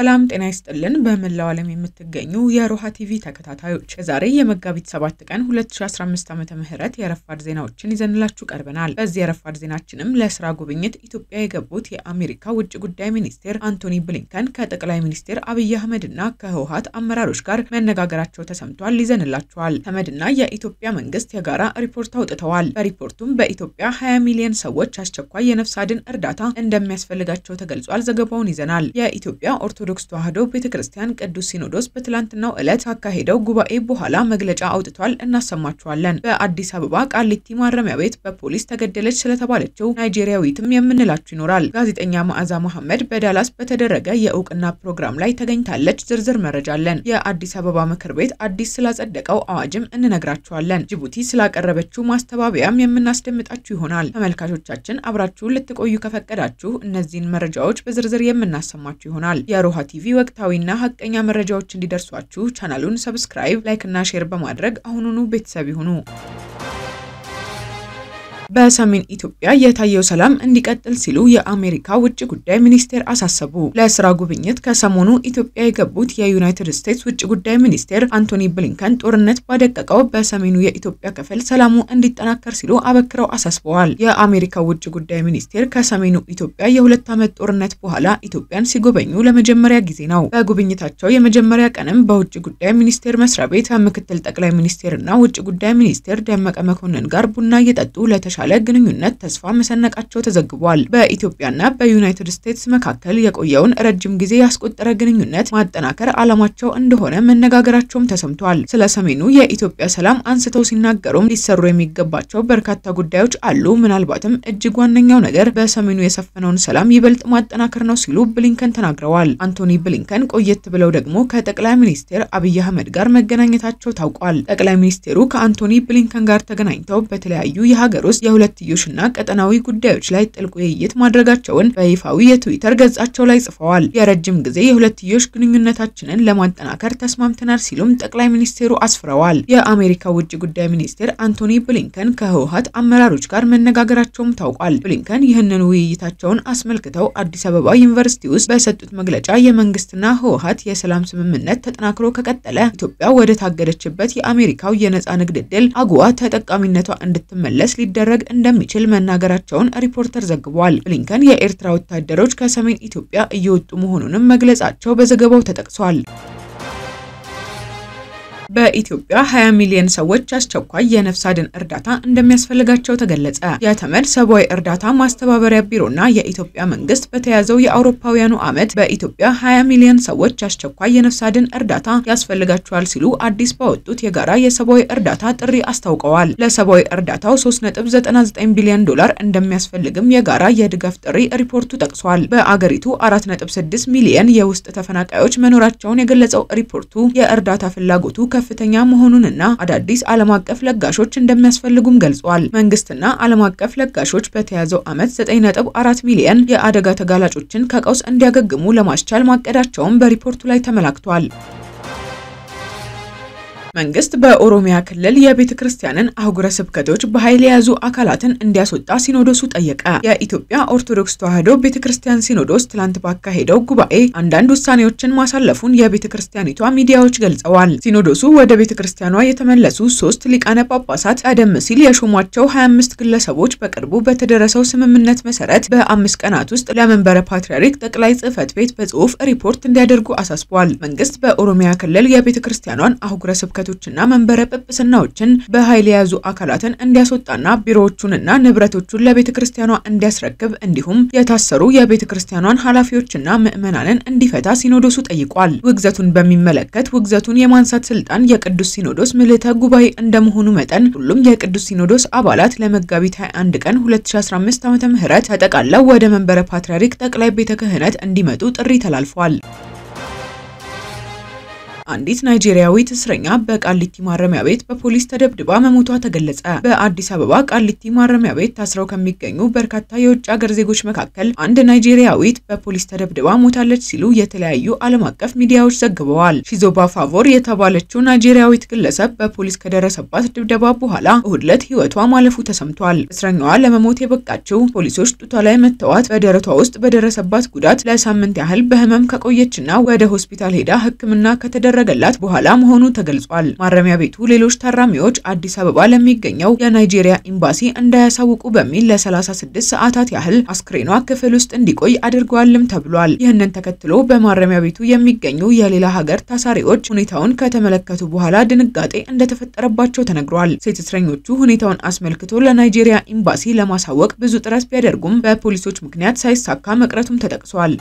ሰላም ጤና ይስጥልን። በመላው ዓለም የምትገኙ የሮሃ ቲቪ ተከታታዮች የዛሬ የመጋቢት 7 ቀን 2015 ዓ ምህረት የረፋድ ዜናዎችን ይዘንላችሁ ቀርበናል። በዚህ የረፋድ ዜናችንም ለስራ ጉብኝት ኢትዮጵያ የገቡት የአሜሪካ ውጭ ጉዳይ ሚኒስቴር አንቶኒ ብሊንከን ከጠቅላይ ሚኒስቴር አብይ አህመድ እና ከህወሀት አመራሮች ጋር መነጋገራቸው ተሰምቷል። ይዘንላችኋል። ተመድና የኢትዮጵያ መንግስት የጋራ ሪፖርት አውጥተዋል። በሪፖርቱም በኢትዮጵያ 20 ሚሊዮን ሰዎች አስቸኳይ የነፍስ አድን እርዳታ እንደሚያስፈልጋቸው ተገልጿል። ዘገባውን ይዘናል። የኢትዮጵያ ኦርቶዶክስ ኦርቶዶክስ ተዋሕዶ ቤተ ክርስቲያን ቅዱስ ሲኖዶስ በትላንትናው ዕለት አካሄደው ጉባኤ በኋላ መግለጫ አውጥቷል። እናሰማችኋለን። በአዲስ አበባ ቃሊቲ ማረሚያ ቤት በፖሊስ ተገደለች ስለተባለችው ናይጄሪያዊትም የምንላችሁ ይኖራል። ጋዜጠኛ መዓዛ መሐመድ በዳላስ በተደረገ የእውቅና ፕሮግራም ላይ ተገኝታለች። ዝርዝር መረጃ አለን። የአዲስ አበባ ምክር ቤት አዲስ ስላጸደቀው አዋጅም እንነግራችኋለን። ጅቡቲ ስላቀረበችው ማስተባበያም የምናስደምጣችሁ ይሆናል። ተመልካቾቻችን አብራችሁን ልትቆዩ ከፈቀዳችሁ እነዚህን መረጃዎች በዝርዝር የምናሰማችሁ ይሆናል። የሮሃ የሮሃ ቲቪ ወቅታዊና ሀቀኛ መረጃዎች እንዲደርሷችሁ ቻናሉን ሰብስክራይብ፣ ላይክ እና ሼር በማድረግ አሁኑኑ ቤተሰብ ይሁኑ። በሰሜን ኢትዮጵያ የታየው ሰላም እንዲቀጥል ሲሉ የአሜሪካ ውጭ ጉዳይ ሚኒስቴር አሳሰቡ። ለስራ ጉብኝት ከሰሞኑ ኢትዮጵያ የገቡት የዩናይትድ ስቴትስ ውጭ ጉዳይ ሚኒስቴር አንቶኒ ብሊንከን ጦርነት ባደቀቀው በሰሜኑ የኢትዮጵያ ክፍል ሰላሙ እንዲጠናከር ሲሉ አበክረው አሳስበዋል። የአሜሪካ ውጭ ጉዳይ ሚኒስቴር ከሰሜኑ ኢትዮጵያ የሁለት ዓመት ጦርነት በኋላ ኢትዮጵያን ሲጎበኙ ለመጀመሪያ ጊዜ ነው። በጉብኝታቸው የመጀመሪያ ቀንም በውጭ ጉዳይ ሚኒስቴር መስሪያ ቤት ከምክትል ጠቅላይ ሚኒስቴርና ውጭ ጉዳይ ሚኒስቴር ደመቀ መኮንን ጋር ቡና እየጠጡ ለተሻ የተሻለ ግንኙነት ተስፋ መሰነቃቸው ተዘግቧል። በኢትዮጵያና በዩናይትድ ስቴትስ መካከል የቆየውን ረጅም ጊዜ ያስቆጠረ ግንኙነት ማጠናከር ዓላማቸው እንደሆነ መነጋገራቸውም ተሰምቷል። ስለ ሰሜኑ የኢትዮጵያ ሰላም አንስተው ሲናገሩም ሊሰሩ የሚገባቸው በርካታ ጉዳዮች አሉ፣ ምናልባትም እጅግ ዋነኛው ነገር በሰሜኑ የሰፈነውን ሰላም ይበልጥ ማጠናከር ነው ሲሉ ብሊንከን ተናግረዋል። አንቶኒ ብሊንከን ቆየት ብለው ደግሞ ከጠቅላይ ሚኒስትር አብይ አህመድ ጋር መገናኘታቸው ታውቋል። ጠቅላይ ሚኒስትሩ ከአንቶኒ ብሊንከን ጋር ተገናኝተው በተለያዩ የሀገር ውስጥ የሁለትዮሽና ቀጠናዊ ጉዳዮች ላይ ጥልቅ ውይይት ማድረጋቸውን በይፋዊ የትዊተር ገጻቸው ላይ ጽፈዋል። የረጅም ጊዜ የሁለትዮሽ ግንኙነታችንን ለማጠናከር ተስማምተናል ሲሉም ጠቅላይ ሚኒስቴሩ አስፍረዋል። የአሜሪካ ውጭ ጉዳይ ሚኒስትር አንቶኒ ብሊንከን ከህወሀት አመራሮች ጋር መነጋገራቸውም ታውቋል። ብሊንከን ይህንን ውይይታቸውን አስመልክተው አዲስ አበባ ዩኒቨርሲቲ ውስጥ በሰጡት መግለጫ የመንግስትና ህወሀት የሰላም ስምምነት ተጠናክሮ ከቀጠለ ኢትዮጵያ ወደ ታገደችበት የአሜሪካው የነፃ ንግድ ዕድል አጉዋ ተጠቃሚነቷ እንድትመለስ ሊደረግ ማድረግ እንደሚችል መናገራቸውን ሪፖርተር ዘግቧል። ብሊንከን የኤርትራ ወታደሮች ከሰሜን ኢትዮጵያ እየወጡ መሆኑንም መግለጻቸው በዘገባው ተጠቅሷል። በኢትዮጵያ 20 ሚሊዮን ሰዎች አስቸኳይ የነፍስ አድን እርዳታ እንደሚያስፈልጋቸው ተገለጸ። የተመድ ሰብአዊ እርዳታ ማስተባበሪያ ቢሮና የኢትዮጵያ መንግስት በተያዘው የአውሮፓውያኑ ዓመት በኢትዮጵያ 20 ሚሊዮን ሰዎች አስቸኳይ የነፍስ አድን እርዳታ ያስፈልጋቸዋል ሲሉ አዲስ ባወጡት የጋራ የሰብአዊ እርዳታ ጥሪ አስታውቀዋል። ለሰብአዊ እርዳታው 3.99 ቢሊዮን ዶላር እንደሚያስፈልግም የጋራ የድጋፍ ጥሪ ሪፖርቱ ጠቅሷል። በአገሪቱ 4.6 ሚሊዮን የውስጥ ተፈናቃዮች መኖራቸውን የገለጸው ሪፖርቱ የእርዳታ ፍላጎቱ ከ ከፍተኛ መሆኑንና አዳዲስ ዓለም አቀፍ ለጋሾች እንደሚያስፈልጉም ገልጿል። መንግስትና ዓለም አቀፍ ለጋሾች በተያዘው ዓመት 9.4 ሚሊዮን የአደጋ ተጋላጮችን ከቀውስ እንዲያገግሙ ለማስቻል ማቀዳቸውም በሪፖርቱ ላይ ተመላክቷል። መንግስት በኦሮሚያ ክልል የቤተ ክርስቲያንን አህጉረ ስብከቶች በኃይል የያዙ አካላትን እንዲያስወጣ ሲኖዶሱ ጠየቀ። የኢትዮጵያ ኦርቶዶክስ ተዋሕዶ ቤተ ክርስቲያን ሲኖዶስ ትላንት ባካሄደው ጉባኤ አንዳንድ ውሳኔዎችን ማሳለፉን የቤተ ክርስቲያኒቷ ሚዲያዎች ገልጸዋል። ሲኖዶሱ ወደ ቤተ ክርስቲያኗ የተመለሱ ሶስት ሊቃነ ጳጳሳት ቀደም ሲል የሾሟቸው 25 ግለሰቦች በቅርቡ በተደረሰው ስምምነት መሰረት በአምስት ቀናት ውስጥ ለመንበረ ፓትርያርክ ጠቅላይ ጽህፈት ቤት በጽሁፍ ሪፖርት እንዲያደርጉ አሳስቧል። መንግስት በኦሮሚያ ክልል የቤተ ክርስቲያኗን አህጉረ ስብከ መለከቶችና መንበረ ጵጵስናዎችን በኃይል የያዙ አካላትን እንዲያስወጣና ቢሮዎቹንና ንብረቶቹን ለቤተ ክርስቲያኗ እንዲያስረክብ እንዲሁም የታሰሩ የቤተ ክርስቲያኗን ኃላፊዎችና ምዕመናንን እንዲፈታ ሲኖዶሱ ጠይቋል። ውግዘቱን በሚመለከት ውግዘቱን የማንሳት ስልጣን የቅዱስ ሲኖዶስ ምልዕተ ጉባኤ እንደመሆኑ መጠን ሁሉም የቅዱስ ሲኖዶስ አባላት ለመጋቢት 21 ቀን 2015 ዓ.ም ተጠቃለው ወደ መንበረ ፓትርያርክ ጠቅላይ ቤተ ክህነት እንዲመጡ ጥሪ ተላልፏል። አንዲት ናይጄሪያዊት እስረኛ በቃሊቲ ማረሚያ ቤት በፖሊስ ተደብድባ መሞቷ ተገለጸ። በአዲስ አበባ ቃሊቲ ማረሚያ ቤት ታስረው ከሚገኙ በርካታ የውጭ አገር ዜጎች መካከል አንድ ናይጄሪያዊት በፖሊስ ተደብድባ ሞታለች ሲሉ የተለያዩ ዓለም አቀፍ ሚዲያዎች ዘግበዋል። ሺዞባ ፋቮር የተባለችው ናይጄሪያዊት ግለሰብ በፖሊስ ከደረሰባት ድብደባ በኋላ እሁድ ዕለት ሕይወቷ ማለፉ ተሰምቷል። እስረኛዋ ለመሞት የበቃችው ፖሊሶች ጡቷ ላይ መተዋት በደረቷ ውስጥ በደረሰባት ጉዳት ለሳምንት ያህል በህመም ከቆየችና ወደ ሆስፒታል ሄዳ ሕክምና ከተደረ ከተደረገላት በኋላ መሆኑ ተገልጿል። ማረሚያ ቤቱ ሌሎች ታራሚዎች አዲስ አበባ ለሚገኘው የናይጄሪያ ኤምባሲ እንዳያሳውቁ በሚል ለ36 ሰዓታት ያህል አስክሬኗ ክፍል ውስጥ እንዲቆይ አድርገዋልም ተብሏል። ይህንን ተከትሎ በማረሚያ ቤቱ የሚገኙ የሌላ ሀገር ታሳሪዎች ሁኔታውን ከተመለከቱ በኋላ ድንጋጤ እንደተፈጠረባቸው ተነግሯል። ሴት እስረኞቹ ሁኔታውን አስመልክቶ ለናይጄሪያ ኤምባሲ ለማሳወቅ ብዙ ጥረት ቢያደርጉም በፖሊሶች ምክንያት ሳይሳካ መቅረቱም ተጠቅሷል።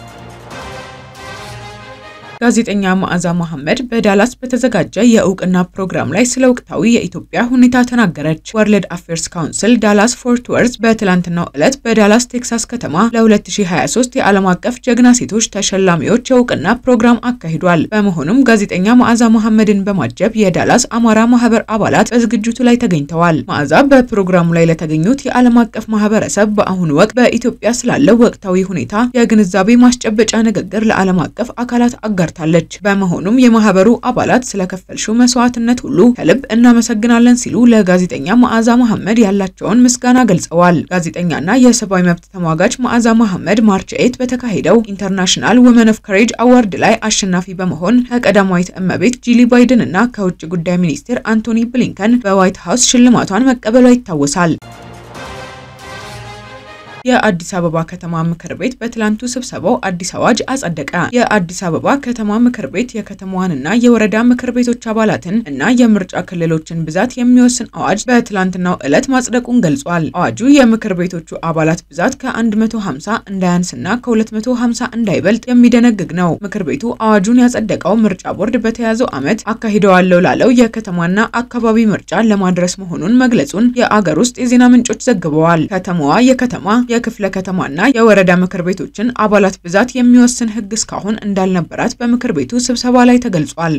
ጋዜጠኛ መዓዛ መሐመድ በዳላስ በተዘጋጀ የእውቅና ፕሮግራም ላይ ስለ ወቅታዊ የኢትዮጵያ ሁኔታ ተናገረች። ወርልድ አፌርስ ካውንስል ዳላስ ፎርት ወርዝ በትላንትናው ዕለት በዳላስ ቴክሳስ ከተማ ለ2023 የዓለም አቀፍ ጀግና ሴቶች ተሸላሚዎች የእውቅና ፕሮግራም አካሂዷል። በመሆኑም ጋዜጠኛ መዓዛ መሐመድን በማጀብ የዳላስ አማራ ማህበር አባላት በዝግጅቱ ላይ ተገኝተዋል። መዓዛ በፕሮግራሙ ላይ ለተገኙት የዓለም አቀፍ ማህበረሰብ በአሁኑ ወቅት በኢትዮጵያ ስላለው ወቅታዊ ሁኔታ የግንዛቤ ማስጨበጫ ንግግር ለዓለም አቀፍ አካላት አጋር ሰርታለች። በመሆኑም የማህበሩ አባላት ስለከፈልሽው መስዋዕትነት ሁሉ ከልብ እናመሰግናለን ሲሉ ለጋዜጠኛ መዓዛ መሐመድ ያላቸውን ምስጋና ገልጸዋል። ጋዜጠኛና የሰብአዊ መብት ተሟጋች መዓዛ መሐመድ ማርች ኤት በተካሄደው ኢንተርናሽናል ወመን ኦፍ ከሬጅ አዋርድ ላይ አሸናፊ በመሆን ከቀዳማዊት እመቤት ጂሊ ባይደን እና ከውጭ ጉዳይ ሚኒስቴር አንቶኒ ብሊንከን በዋይት ሀውስ ሽልማቷን መቀበሏ ይታወሳል። የአዲስ አበባ ከተማ ምክር ቤት በትላንቱ ስብሰባው አዲስ አዋጅ አጸደቀ። የአዲስ አበባ ከተማ ምክር ቤት የከተማዋንና የወረዳ ምክር ቤቶች አባላትን እና የምርጫ ክልሎችን ብዛት የሚወስን አዋጅ በትላንትናው ዕለት ማጽደቁን ገልጿል። አዋጁ የምክር ቤቶቹ አባላት ብዛት ከ150 እንዳያንስና ከ250 እንዳይበልጥ የሚደነግግ ነው። ምክር ቤቱ አዋጁን ያጸደቀው ምርጫ ቦርድ በተያዘው ዓመት አካሂደዋለሁ ላለው የከተማና አካባቢ ምርጫ ለማድረስ መሆኑን መግለጹን የአገር ውስጥ የዜና ምንጮች ዘግበዋል። ከተማዋ የከተማ የክፍለ ከተማና የወረዳ ምክር ቤቶችን አባላት ብዛት የሚወስን ህግ እስካሁን እንዳልነበራት በምክር ቤቱ ስብሰባ ላይ ተገልጿል።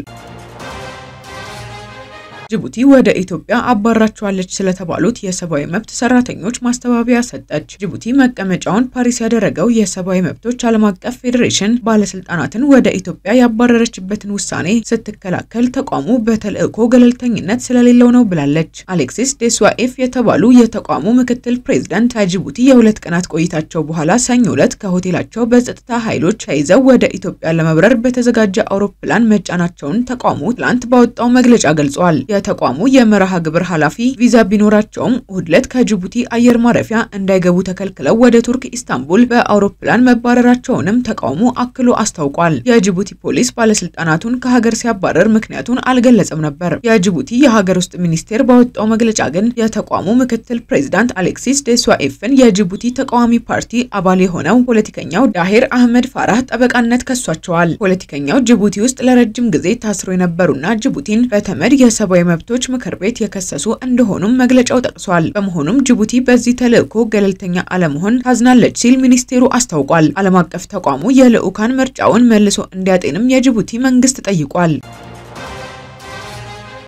ጅቡቲ ወደ ኢትዮጵያ አባራቸዋለች ስለተባሉት የሰብአዊ መብት ሰራተኞች ማስተባበያ ሰጠች። ጅቡቲ መቀመጫውን ፓሪስ ያደረገው የሰብአዊ መብቶች ዓለም አቀፍ ፌዴሬሽን ባለስልጣናትን ወደ ኢትዮጵያ ያባረረችበትን ውሳኔ ስትከላከል ተቋሙ በተልእኮ ገለልተኝነት ስለሌለው ነው ብላለች። አሌክሲስ ዴስዋኤፍ የተባሉ የተቋሙ ምክትል ፕሬዝዳንት ከጅቡቲ የሁለት ቀናት ቆይታቸው በኋላ ሰኞ ዕለት ከሆቴላቸው በጸጥታ ኃይሎች ተይዘው ወደ ኢትዮጵያ ለመብረር በተዘጋጀ አውሮፕላን መጫናቸውን ተቋሙ ትላንት ባወጣው መግለጫ ገልጿል። የተቋሙ የመርሃ ግብር ኃላፊ ቪዛ ቢኖራቸውም እሁድ ዕለት ከጅቡቲ አየር ማረፊያ እንዳይገቡ ተከልክለው ወደ ቱርክ ኢስታንቡል በአውሮፕላን መባረራቸውንም ተቃውሞ አክሎ አስታውቋል። የጅቡቲ ፖሊስ ባለስልጣናቱን ከሀገር ሲያባረር ምክንያቱን አልገለጸም ነበር። የጅቡቲ የሀገር ውስጥ ሚኒስቴር ባወጣው መግለጫ ግን የተቋሙ ምክትል ፕሬዚዳንት አሌክሲስ ደስዋኤፍን የጅቡቲ ተቃዋሚ ፓርቲ አባል የሆነው ፖለቲከኛው ዳሄር አህመድ ፋራህ ጠበቃነት ከሷቸዋል። ፖለቲከኛው ጅቡቲ ውስጥ ለረጅም ጊዜ ታስሮ የነበሩና ጅቡቲን በተመድ የሰብአዊ መብቶች ምክር ቤት የከሰሱ እንደሆኑም መግለጫው ጠቅሷል። በመሆኑም ጅቡቲ በዚህ ተልዕኮ ገለልተኛ አለመሆን ታዝናለች ሲል ሚኒስቴሩ አስታውቋል። ዓለም አቀፍ ተቋሙ የልዑካን ምርጫውን መልሶ እንዲያጤንም የጅቡቲ መንግስት ጠይቋል።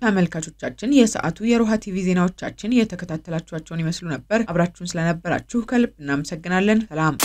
ተመልካቾቻችን የሰዓቱ የሮሃ ቲቪ ዜናዎቻችን የተከታተላችኋቸውን ይመስሉ ነበር። አብራችሁን ስለነበራችሁ ከልብ እናመሰግናለን። ሰላም